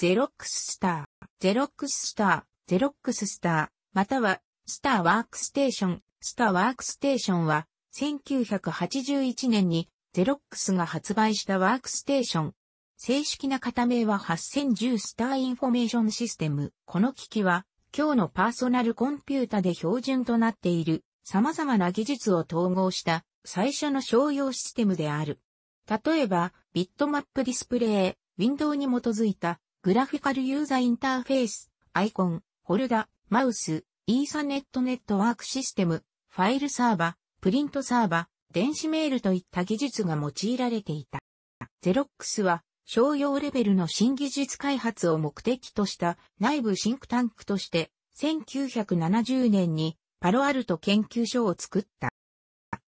ゼロックススター、ゼロックススター、ゼロックススター、または、スターワークステーション、スターワークステーションは、1981年にゼロックスが発売したワークステーション。正式な型名は8010スターインフォメーションシステム。この機器は、今日のパーソナルコンピュータで標準となっている様々な技術を統合した最初の商用システムである。例えば、ビットマップディスプレイ、ウィンドウに基づいたグラフィカルユーザーインターフェース、アイコン、ホルダ、マウス、イーサネットネットワークシステム、ファイルサーバ、プリントサーバ、電子メールといった技術が用いられていた。ゼロックスは商用レベルの新技術開発を目的とした内部シンクタンクとして1970年にパロアルト研究所を作った。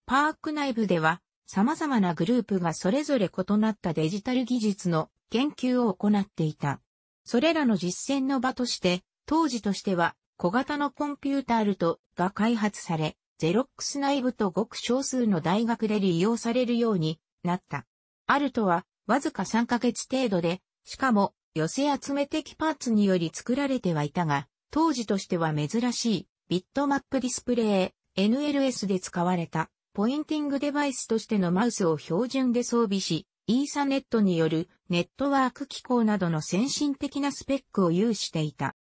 パーク内部では様々なグループがそれぞれ異なったデジタル技術の研究を行っていた。それらの実践の場として、当時としては小型のコンピュータールトが開発され、ゼロックス内部とごく少数の大学で利用されるようになった。アルトはわずか3ヶ月程度で、しかも寄せ集め的パーツにより作られてはいたが、当時としては珍しいビットマップディスプレイ NLS で使われたポインティングデバイスとしてのマウスを標準で装備し、イーサネットによるネットワーク機構などの先進的なスペックを有していた。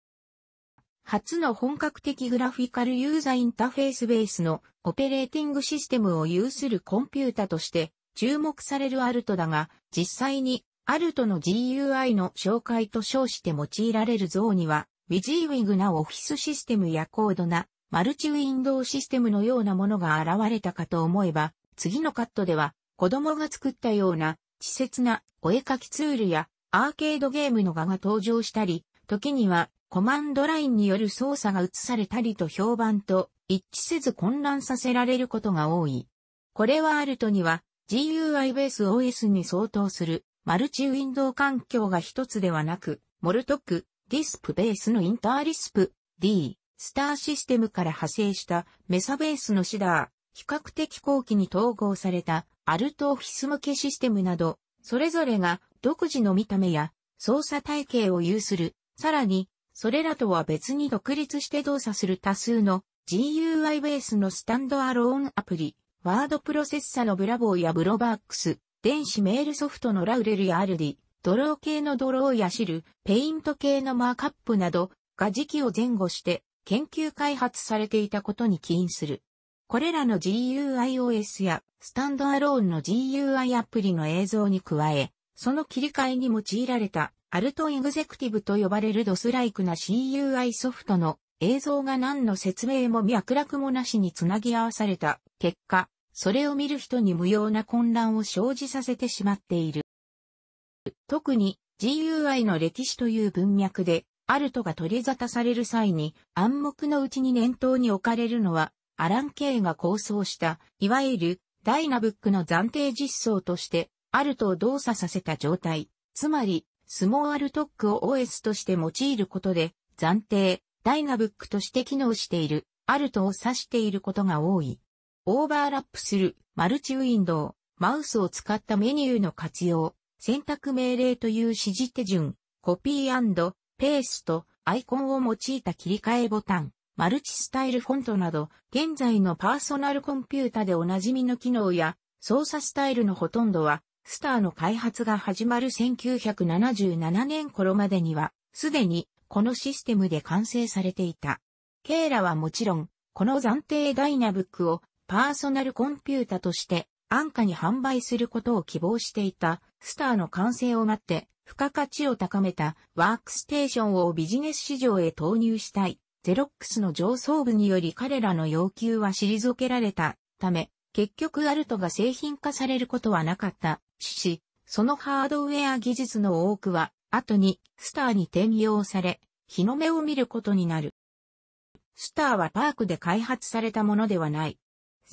初の本格的グラフィカルユーザインターフェースベースのオペレーティングシステムを有するコンピュータとして注目されるアルトだが、実際にアルトの GUI の紹介と称して用いられる像には、ウィジーウィグなオフィスシステムや高度なマルチウィンドウシステムのようなものが現れたかと思えば、次のカットでは子供が作ったような稚拙なお絵描きツールやアーケードゲームの画が登場したり、時にはコマンドラインによる操作が移されたりと評判と一致せず混乱させられることが多い。これはあるとには GUI ベース OS に相当するマルチウィンドウ環境が一つではなく、モルトク、ディスプベースのインターリスプ、D、スターシステムから派生したメサベースのシダー、比較的後期に統合されたアルトオフィス向けシステムなど、それぞれが独自の見た目や操作体系を有する、さらに、それらとは別に独立して動作する多数の GUI ベースのスタンドアローンアプリ、ワードプロセッサのブラボーやブロバックス、電子メールソフトのラウレルやアルディ、ドロー系のドローやシル、ペイント系のマーカップなどが時期を前後して研究開発されていたことに起因する。これらの GUIOS やスタンドアローンの GUI アプリの映像に加え、その切り替えに用いられたアルトエグゼクティブと呼ばれるドスライクな CUI ソフトの映像が何の説明も脈絡もなしにつなぎ合わされた結果、それを見る人に無用な混乱を生じさせてしまっている。特に GUI の歴史という文脈で、アルトが取り沙汰される際に暗黙のうちに念頭に置かれるのはアラン・ケイが構想した、いわゆるダイナブックの暫定実装として、アルトを動作させた状態、つまり、スモーアルトックを OS として用いることで、暫定、ダイナブックとして機能している、アルトを指していることが多い。オーバーラップする、マルチウィンドウ、マウスを使ったメニューの活用、選択命令という指示手順、コピーペースト、アイコンを用いた切り替えボタン、マルチスタイルフォントなど、現在のパーソナルコンピュータでおなじみの機能や操作スタイルのほとんどは、スターの開発が始まる1977年頃までには、すでにこのシステムで完成されていた。ケーラはもちろん、この暫定ダイナブックをパーソナルコンピュータとして安価に販売することを希望していたスターの完成を待って付加価値を高めたワークステーションをビジネス市場へ投入したいゼロックスの上層部により彼らの要求は退けられたため、結局アルトが製品化されることはなかったし、そのハードウェア技術の多くは、後にスターに転用され、日の目を見ることになる。スターはパークで開発されたものではない。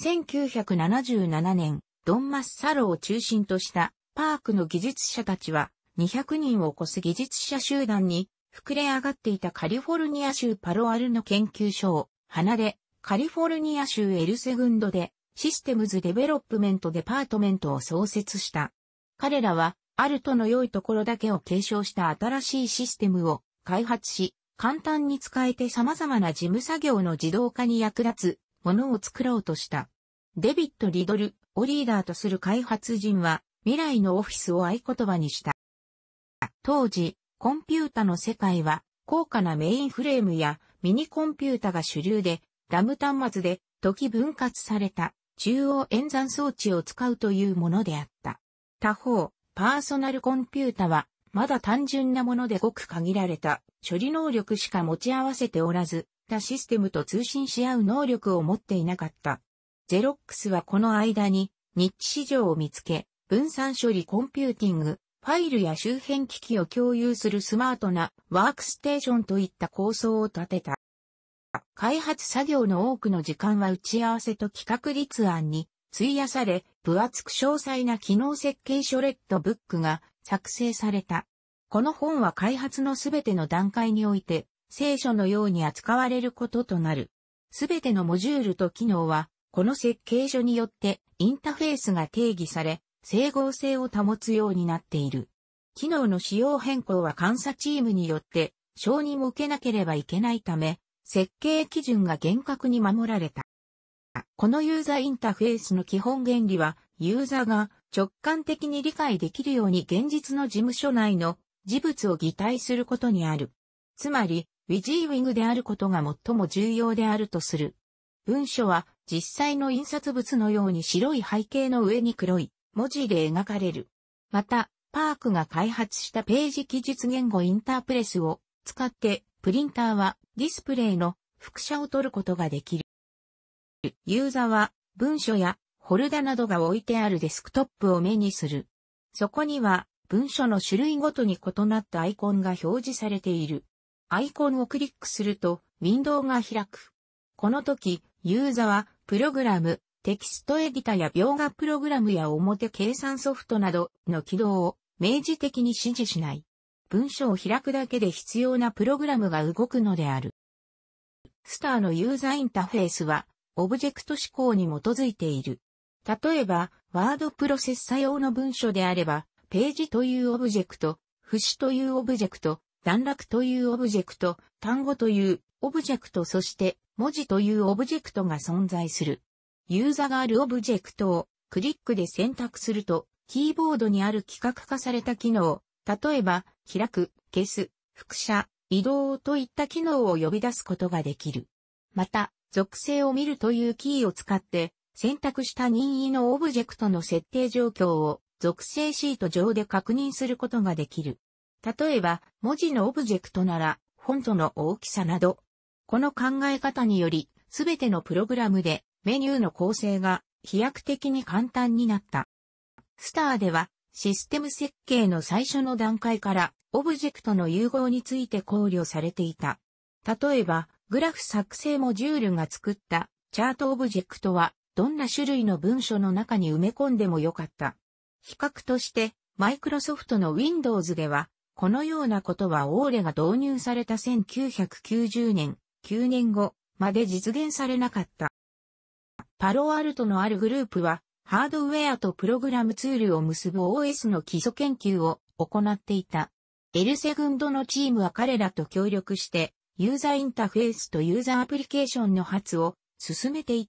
1977年、ドン・マッサロを中心としたパークの技術者たちは200人を超す技術者集団に膨れ上がっていたカリフォルニア州パロアルの研究所を離れ、カリフォルニア州エルセグンドでシステムズデベロップメントデパートメントを創設した。彼らは、アルトの良いところだけを継承した新しいシステムを開発し、簡単に使えて様々な事務作業の自動化に役立つものを作ろうとした。デビット・リドルをリーダーとする開発人は未来のオフィスを合言葉にした。当時、コンピュータの世界は、高価なメインフレームやミニコンピュータが主流で、ダム端末で時分割された中央演算装置を使うというものであった。他方、パーソナルコンピュータは、まだ単純なものでごく限られた処理能力しか持ち合わせておらず、他システムと通信し合う能力を持っていなかった。ゼロックスはこの間に、ニッチ市場を見つけ、分散処理コンピューティング、ファイルや周辺機器を共有するスマートなワークステーションといった構想を立てた。開発作業の多くの時間は打ち合わせと企画立案に費やされ、分厚く詳細な機能設計書レッドブックが作成された。この本は開発のすべての段階において、聖書のように扱われることとなる。すべてのモジュールと機能は、この設計書によってインターフェースが定義され、整合性を保つようになっている。機能の仕様変更は監査チームによって承認を受けなければいけないため、設計基準が厳格に守られた。このユーザーインターフェースの基本原理は、ユーザーが直感的に理解できるように現実の事務所内の事物を擬態することにある。つまり、ウィジーウィングであることが最も重要であるとする。文書は実際の印刷物のように白い背景の上に黒い文字で描かれる。また、パークが開発したページ記述言語インタープレスを使って、プリンターはディスプレイの複写を取ることができる。ユーザーは文書やホルダなどが置いてあるデスクトップを目にする。そこには文書の種類ごとに異なったアイコンが表示されている。アイコンをクリックするとウィンドウが開く。この時、ユーザーはプログラム、テキストエディタや描画プログラムや表計算ソフトなどの起動を明示的に指示しない。文章を開くだけで必要なプログラムが動くのである。スターのユーザーインターフェースは、オブジェクト指向に基づいている。例えば、ワードプロセッサ用の文書であれば、ページというオブジェクト、節というオブジェクト、段落というオブジェクト、単語というオブジェクト、そして文字というオブジェクトが存在する。ユーザーがあるオブジェクトをクリックで選択すると、キーボードにある規格化された機能、例えば、開く、消す、複写、移動といった機能を呼び出すことができる。また、属性を見るというキーを使って、選択した任意のオブジェクトの設定状況を属性シート上で確認することができる。例えば、文字のオブジェクトなら、フォントの大きさなど。この考え方により、すべてのプログラムでメニューの構成が飛躍的に簡単になった。スターではシステム設計の最初の段階からオブジェクトの融合について考慮されていた。例えば、グラフ作成モジュールが作ったチャートオブジェクトはどんな種類の文書の中に埋め込んでもよかった。比較として、マイクロソフトの Windows では、このようなことはオーレが導入された1990年、9年後まで実現されなかった。パロアルトのあるグループは、ハードウェアとプログラムツールを結ぶ OS の基礎研究を行っていた。エルセグンドのチームは彼らと協力して、ユーザーインターフェースとユーザーアプリケーションの発を進めていっ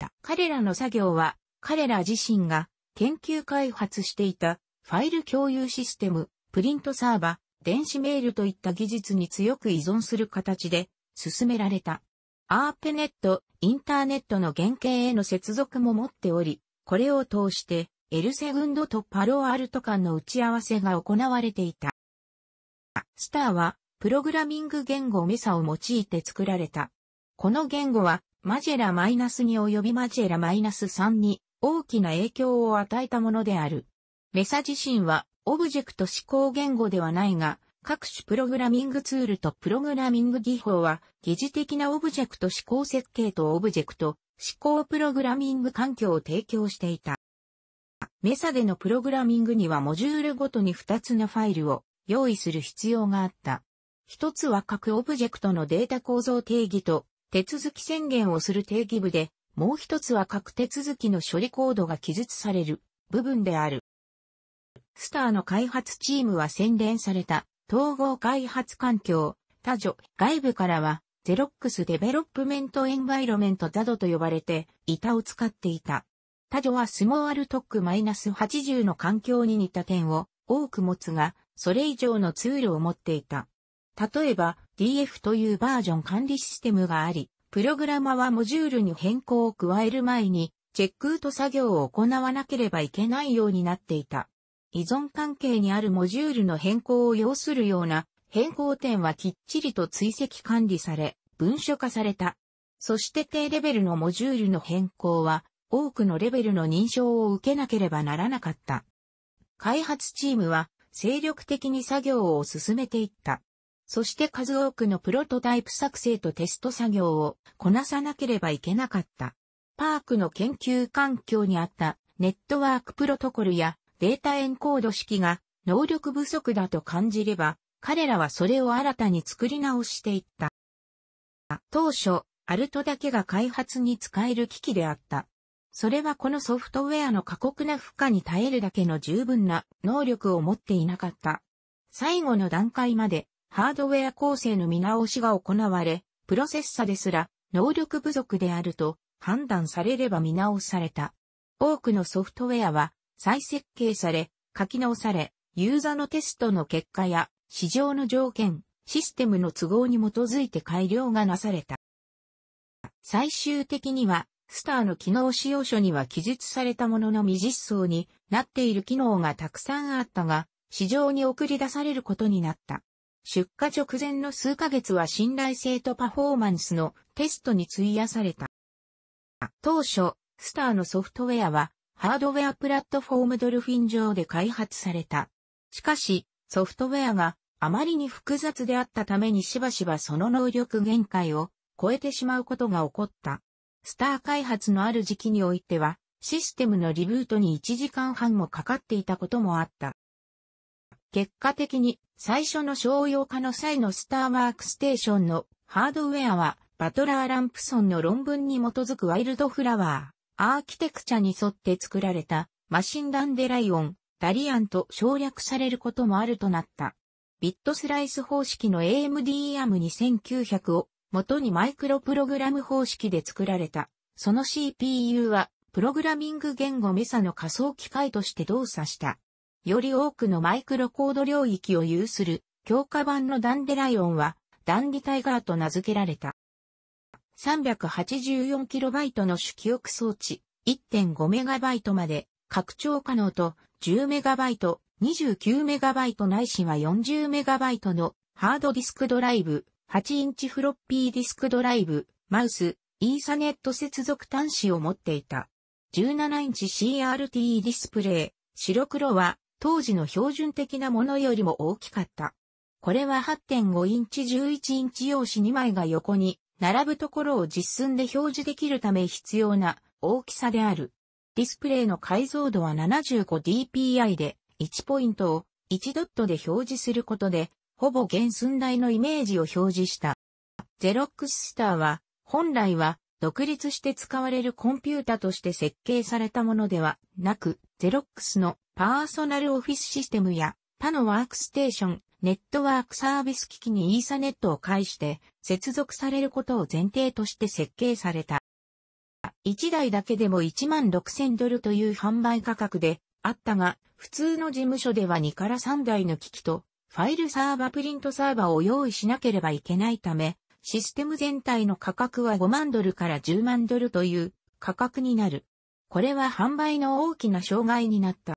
た。彼らの作業は、彼ら自身が研究開発していたファイル共有システム、プリントサーバ、電子メールといった技術に強く依存する形で進められた。アーペネット、インターネットの原型への接続も持っており、これを通して、エルセグンドとパロアルト間の打ち合わせが行われていた。スターは、プログラミング言語メサを用いて作られた。この言語は、マジェラ -2 及びマジェラ -3 に大きな影響を与えたものである。メサ自身は、オブジェクト思考言語ではないが、各種プログラミングツールとプログラミング技法は、疑似的なオブジェクト思考設計とオブジェクト思考プログラミング環境を提供していた。メサでのプログラミングにはモジュールごとに2つのファイルを用意する必要があった。一つは各オブジェクトのデータ構造定義と手続き宣言をする定義部で、もう一つは各手続きの処理コードが記述される部分である。スターの開発チームは洗練された統合開発環境、他助、外部からは、ゼロックスデベロップメントエンバイロメントザドと呼ばれて、板を使っていた。他助はスモーアルトック -80 の環境に似た点を多く持つが、それ以上のツールを持っていた。例えば、DF というバージョン管理システムがあり、プログラマはモジュールに変更を加える前に、チェックアウト作業を行わなければいけないようになっていた。依存関係にあるモジュールの変更を要するような変更点はきっちりと追跡管理され、文書化された。そして低レベルのモジュールの変更は多くのレベルの認証を受けなければならなかった。開発チームは精力的に作業を進めていった。そして数多くのプロトタイプ作成とテスト作業をこなさなければいけなかった。パークの研究環境にあったネットワークプロトコルやデータエンコード式が能力不足だと感じれば、彼らはそれを新たに作り直していった。当初、アルトだけが開発に使える機器であった。それはこのソフトウェアの過酷な負荷に耐えるだけの十分な能力を持っていなかった。最後の段階までハードウェア構成の見直しが行われ、プロセッサですら能力不足であると判断されれば見直された。多くのソフトウェアは再設計され、書き直され、ユーザのテストの結果や市場の条件、システムの都合に基づいて改良がなされた。最終的には、スターの機能使用書には記述されたものの未実装になっている機能がたくさんあったが、市場に送り出されることになった。出荷直前の数ヶ月は信頼性とパフォーマンスのテストに費やされた。当初、スターのソフトウェアはハードウェアプラットフォームドルフィン上で開発された。しかし、ソフトウェアがあまりに複雑であったためにしばしばその能力限界を超えてしまうことが起こった。スター開発のある時期においては、システムのリブートに1時間半もかかっていたこともあった。結果的に最初の商用化の際のスターワークステーションのハードウェアはバトラー・ランプソンの論文に基づくワイルドフラワー。アーキテクチャに沿って作られたマシンダンデライオン、ダリアンと省略されることもあるとなった。ビットスライス方式の a m d a m 2 9 0 0を元にマイクロプログラム方式で作られた。その CPU はプログラミング言語メサの仮想機械として動作した。より多くのマイクロコード領域を有する強化版のダンデライオンはダンディタイガーと名付けられた。384KB の主記憶装置 1.5MB まで拡張可能と 10MB、29MB ないしは 40MB のハードディスクドライブ、8インチフロッピーディスクドライブ、マウス、イーサネット接続端子を持っていた。17インチ CRT ディスプレイ、白黒は当時の標準的なものよりも大きかった。これは8.5インチ11インチ用紙2枚が横に並ぶところを実寸で表示できるため必要な大きさである。ディスプレイの解像度は 75dpi で1ポイントを1ドットで表示することで、ほぼ原寸大のイメージを表示した。ゼロックススターは、本来は独立して使われるコンピュータとして設計されたものではなく、ゼロックスのパーソナルオフィスシステムや他のワークステーション、ネットワークサービス機器にイーサネットを介して接続されることを前提として設計された。1台だけでも1万6000ドルという販売価格であったが、普通の事務所では2から3台の機器とファイルサーバープリントサーバーを用意しなければいけないため、システム全体の価格は5万ドルから10万ドルという価格になる。これは販売の大きな障害になった。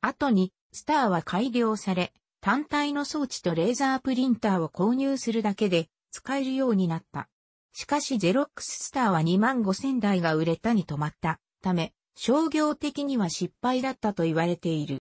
後に、スターは改良され、単体の装置とレーザープリンターを購入するだけで使えるようになった。しかしゼロックススターは2万5000台が売れたに止まったため、商業的には失敗だったと言われている。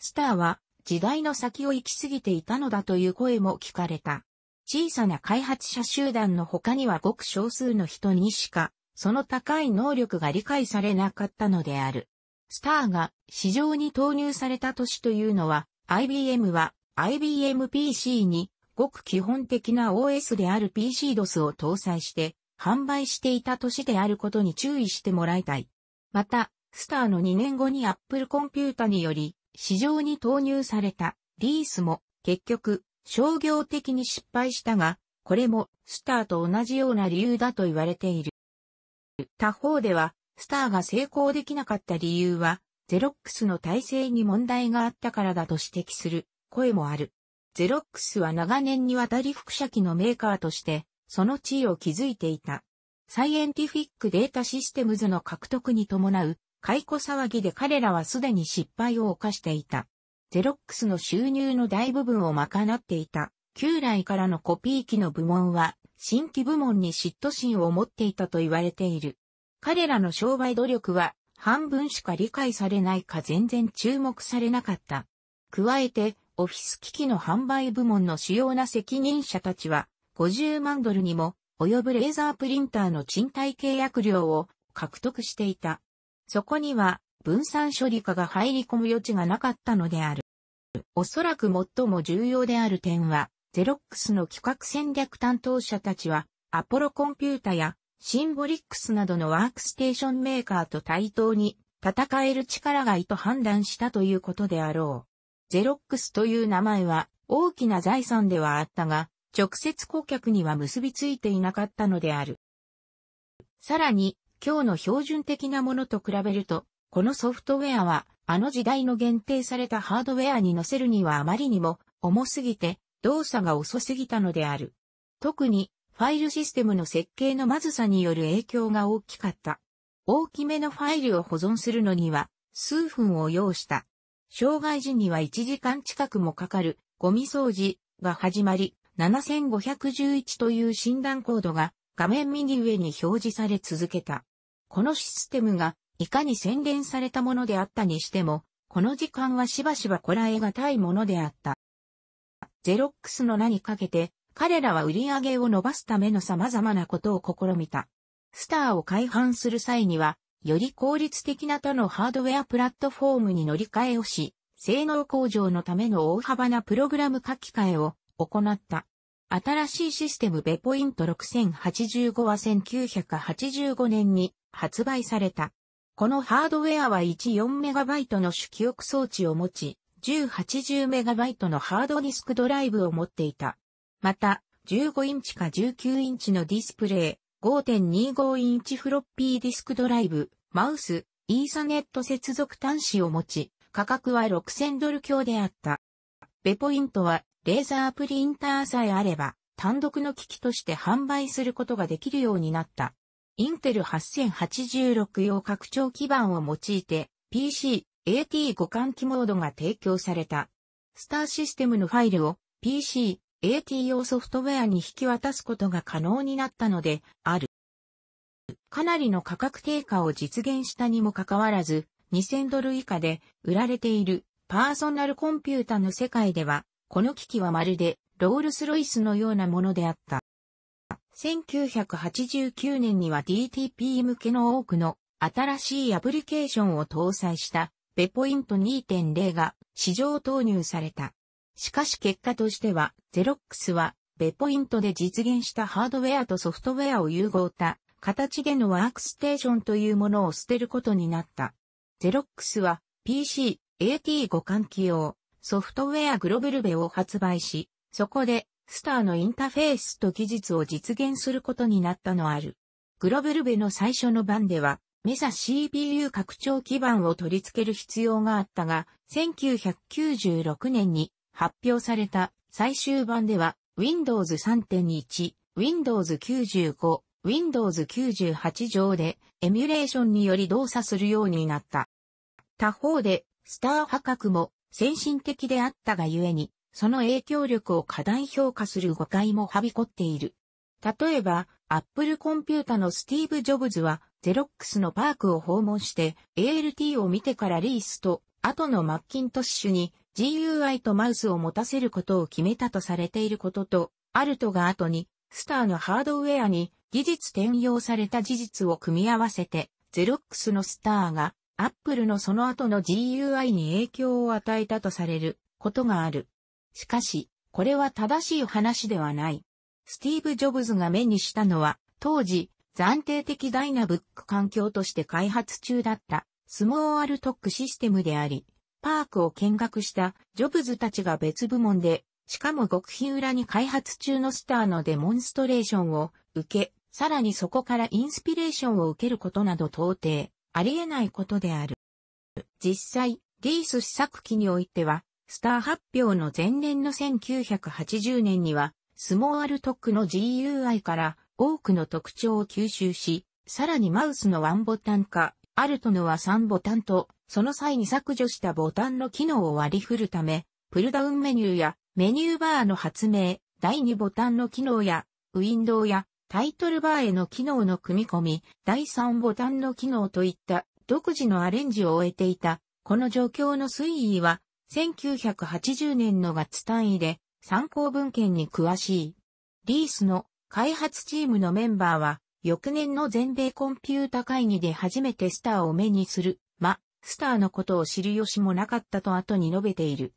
スターは時代の先を行き過ぎていたのだという声も聞かれた。小さな開発者集団の他にはごく少数の人にしか、その高い能力が理解されなかったのである。スターが市場に投入された年というのは、IBM は IBM PC にごく基本的な OS である PCDOS を搭載して販売していた年であることに注意してもらいたい。また、スターの2年後に Apple コンピュータにより市場に投入されたリースも結局商業的に失敗したが、これもスターと同じような理由だと言われている。他方では、スターが成功できなかった理由は、ゼロックスの体制に問題があったからだと指摘する声もある。ゼロックスは長年にわたり副写機のメーカーとして、その地位を築いていた。サイエンティフィックデータシステムズの獲得に伴う解雇騒ぎで彼らはすでに失敗を犯していた。ゼロックスの収入の大部分を賄っていた。旧来からのコピー機の部門は新規部門に嫉妬心を持っていたと言われている。彼らの商売努力は半分しか理解されないか全然注目されなかった。加えて、オフィス機器の販売部門の主要な責任者たちは、50万ドルにも及ぶレーザープリンターの賃貸契約料を獲得していた。そこには分散処理化が入り込む余地がなかったのである。おそらく最も重要である点は、ゼロックスの企画戦略担当者たちは、アポロコンピュータやシンボリックスなどのワークステーションメーカーと対等に戦える力がいと判断したということであろう。ゼロックスという名前は大きな財産ではあったが、直接顧客には結びついていなかったのである。さらに、今日の標準的なものと比べると、このソフトウェアは、あの時代の限定されたハードウェアに載せるにはあまりにも重すぎて動作が遅すぎたのである。特にファイルシステムの設計のまずさによる影響が大きかった。大きめのファイルを保存するのには数分を要した。障害時には1時間近くもかかるゴミ掃除が始まり、7511という診断コードが画面右上に表示され続けた。このシステムがいかに洗練されたものであったにしても、この時間はしばしばこらえがたいものであった。ゼロックスの名にかけて、彼らは売り上げを伸ばすための様々なことを試みた。スターを改版する際には、より効率的な他のハードウェアプラットフォームに乗り換えをし、性能向上のための大幅なプログラム書き換えを行った。新しいシステムベポイント6085は1985年に発売された。このハードウェアは 14MB の主記憶装置を持ち、1080MB のハードディスクドライブを持っていた。また、15インチか19インチのディスプレイ、5.25インチフロッピーディスクドライブ、マウス、イーサネット接続端子を持ち、価格は6000ドル強であった。ベポイントは、レーザープリンターさえあれば、単独の機器として販売することができるようになった。インテル8086用拡張基板を用いて、PC、AT 互換機モードが提供された。スターシステムのファイルを PC、ATO ソフトウェアに引き渡すことが可能になったのである。かなりの価格低下を実現したにもかかわらず、2000ドル以下で売られているパーソナルコンピュータの世界では、この機器はまるでロールスロイスのようなものであった。1989年には DTP 向けの多くの新しいアプリケーションを搭載したベポイント2.0が市場投入された。しかし結果としては、ゼロックスは、ベポイントで実現したハードウェアとソフトウェアを融合た、形でのワークステーションというものを捨てることになった。ゼロックスは、PC、AT 互換機用、ソフトウェアグロベルベを発売し、そこで、スターのインターフェースと技術を実現することになったのある。グロベルベの最初の版では、メサ CPU 拡張基板を取り付ける必要があったが、1996年に発表された最終版では、Windows 3.1、Windows 95、Windows 98上でエミュレーションにより動作するようになった。他方で、スター破格も先進的であったがゆえに、その影響力を過大評価する誤解もはびこっている。例えば、Apple コンピュータのスティーブ・ジョブズは、ゼロックスのパークを訪問して、ALT を見てからリースと、後のマッキントッシュに GUI とマウスを持たせることを決めたとされていることと、アルトが後に、スターのハードウェアに技術転用された事実を組み合わせて、ゼロックスのスターが、アップルのその後の GUI に影響を与えたとされることがある。しかし、これは正しい話ではない。スティーブ・ジョブズが目にしたのは、当時、暫定的ダイナブック環境として開発中だった、スモーアルトックシステムであり、パークを見学したジョブズたちが別部門で、しかも極秘裏に開発中のスターのデモンストレーションを受け、さらにそこからインスピレーションを受けることなど到底、ありえないことである。実際、リース試作機においては、スター発表の前年の1980年には、スモーアルトックの GUI から多くの特徴を吸収し、さらにマウスのワンボタン化、アルトのは3ボタンとその際に削除したボタンの機能を割り振るため、プルダウンメニューやメニューバーの発明、第2ボタンの機能や、ウィンドウやタイトルバーへの機能の組み込み、第3ボタンの機能といった独自のアレンジを終えていた、この状況の推移は、1980年の月単位で参考文献に詳しい。リースの開発チームのメンバーは、翌年の全米コンピュータ会議で初めてスターを目にするスターのことを知る由もなかったと後に述べている。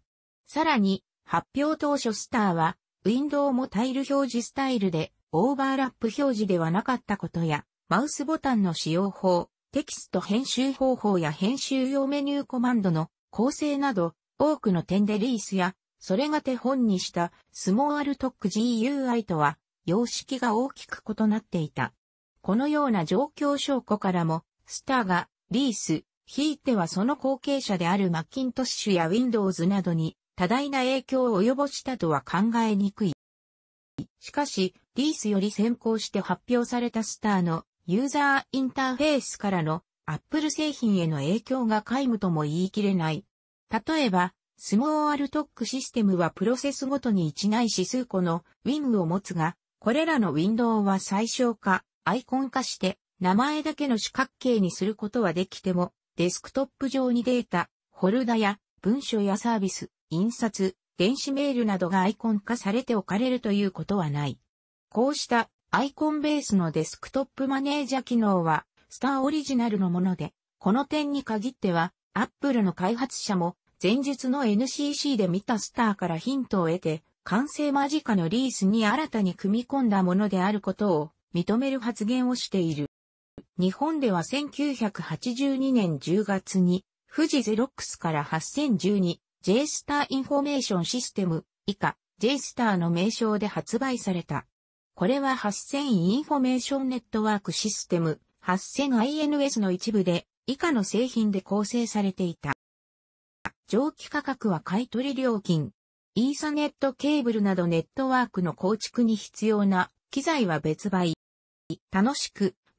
さらに、発表当初スターは、ウィンドウもタイル表示スタイルで、オーバーラップ表示ではなかったことや、マウスボタンの使用法、テキスト編集方法や編集用メニューコマンドの構成など、多くの点でリースや、それが手本にしたスモーアルトック GUI とは、様式が大きく異なっていた。このような状況証拠からも、スターがリース、ひいてはその後継者であるマッキントッシュや Windows などに多大な影響を及ぼしたとは考えにくい。しかし、リースより先行して発表されたスターのユーザーインターフェースからの Apple 製品への影響が皆無とも言い切れない。例えば、スモーアルトックシステムはプロセスごとに一ない指数個の Win を持つが、これらのウィンドウは最小化、アイコン化して、名前だけの四角形にすることはできても、デスクトップ上にデータ、ホルダや文書やサービス、印刷、電子メールなどがアイコン化されて置かれるということはない。こうしたアイコンベースのデスクトップマネージャー機能はスターオリジナルのもので、この点に限っては Apple の開発者も前述の NCC で見たスターからヒントを得て完成間近のリースに新たに組み込んだものであることを認める発言をしている。日本では1982年10月に、富士ゼロックスから8012、J スターインフォメーションシステム以下 J スターの名称で発売された。これは8000インフォメーションネットワークシステム 8000INS の一部で以下の製品で構成されていた。上記価格は買取料金。イーサネットケーブルなどネットワークの構築に必要な機材は別売。楽しく